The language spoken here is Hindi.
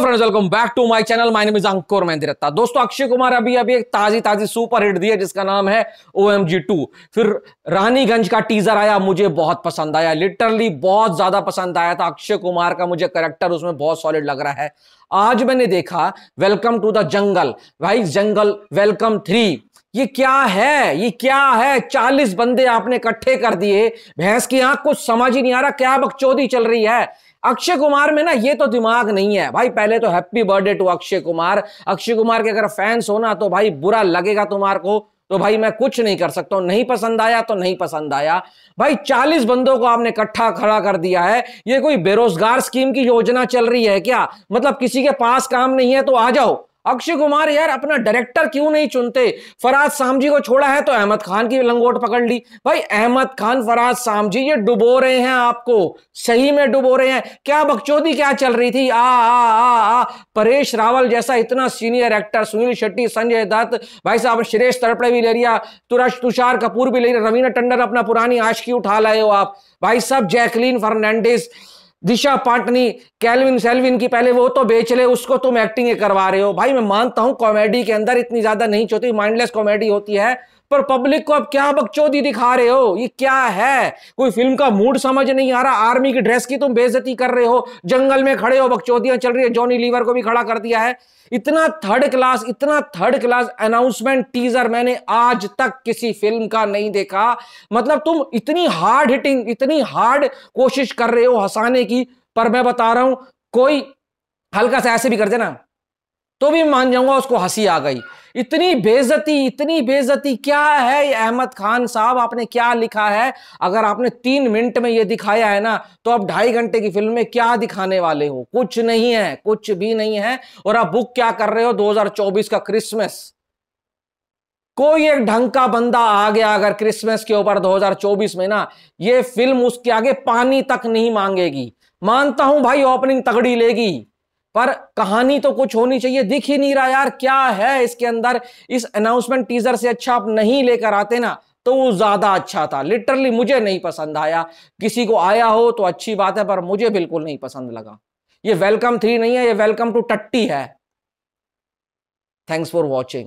friends welcome back to my channel my name is Ankur Mehndiratta दोस्तों अक्षय कुमार अभी अभी एक ताजी ताजी सुपर हिट दी है जिसका नाम है ओ एम जी टू फिर रानीगंज का टीजर आया मुझे बहुत पसंद आया लिटरली बहुत ज्यादा पसंद आया था अक्षय कुमार का मुझे करेक्टर उसमें बहुत सॉलिड लग रहा है आज मैंने देखा वेलकम टू द जंगल भाई जंगल वेलकम थ्री ये क्या है ये क्या है चालीस बंदे आपने इकट्ठे कर दिए भैंस की आंख कुछ समझ ही नहीं आ रहा क्या बकचोदी चल रही है अक्षय कुमार में ना ये तो दिमाग नहीं है भाई पहले तो happy birthday to Akshay Kumar Akshay Kumar के अगर फैंस हो ना तो भाई बुरा लगेगा तुम्हार को तो भाई मैं कुछ नहीं कर सकता हूं नहीं पसंद आया तो नहीं पसंद आया भाई चालीस बंदों को आपने इकट्ठा खड़ा कर दिया है ये कोई बेरोजगार स्कीम की योजना चल रही है क्या मतलब किसी के पास काम नहीं है तो आ जाओ अक्षय कुमार यार अपना डायरेक्टर क्यों नहीं चुनते फराज सामजी को छोड़ा है तो अहमद खान की लंगोट पकड़ ली भाई अहमद खान फराज सामजी ये डुबो रहे हैं आपको सही में डुबो रहे हैं क्या बकचोदी क्या चल रही थी आ आ आ आ परेश रावल जैसा इतना सीनियर एक्टर सुनील शेट्टी संजय दत्त भाई साहब श्रेष तड़पड़े भी ले लिया तुरश तुषार कपूर भी ले लिया रवीना टंडन अपना पुरानी आशकी उठा लाए हो आप भाई साहब जैकलीन फर्नांडिस दिशा पाटनी कैलविन सेल्विन की पहले वो तो बेच ले उसको तुम एक्टिंग करवा रहे हो भाई मैं मानता हूं कॉमेडी के अंदर इतनी ज्यादा नहीं चोती माइंडलेस कॉमेडी होती है पर पब्लिक को अब क्या बकचोदी दिखा रहे हो ये क्या है कोई फिल्म का मूड समझ नहीं आ रहा आर्मी की ड्रेस की तुम बेजती कर रहे हो जंगल में खड़े हो बकचोदियां चल रही है जॉनी लीवर को भी खड़ा कर दिया है इतना थर्ड क्लास इतना थर्ड क्लास अनाउंसमेंट टीजर मैंने आज तक किसी फिल्म का नहीं देखा मतलब तुम इतनी हार्ड हिटिंग इतनी हार्ड कोशिश कर रहे हो हंसाने की पर मैं बता रहा हूं कोई हल्का सा ऐसे भी कर देना तो भी मान जाऊंगा उसको हंसी आ गई इतनी बेजती इतनी बेजती क्या है अहमद खान साहब आपने क्या लिखा है अगर आपने तीन मिनट में ये दिखाया है ना तो आप ढाई घंटे की फिल्म में क्या दिखाने वाले हो कुछ नहीं है कुछ भी नहीं है और आप बुक क्या कर रहे हो 2024 का क्रिसमस कोई एक ढंग का बंदा आ गया अगर क्रिसमस के ऊपर 2024 में ना ये फिल्म उसके आगे पानी तक नहीं मांगेगी मानता हूं भाई ओपनिंग तगड़ी लेगी पर कहानी तो कुछ होनी चाहिए दिख ही नहीं रहा यार क्या है इसके अंदर इस अनाउंसमेंट टीजर से अच्छा आप नहीं लेकर आते ना तो वो ज्यादा अच्छा था लिटरली मुझे नहीं पसंद आया किसी को आया हो तो अच्छी बात है पर मुझे बिल्कुल नहीं पसंद लगा ये वेलकम थ्री नहीं है ये वेलकम टू टट्टी है थैंक्स फॉर वॉचिंग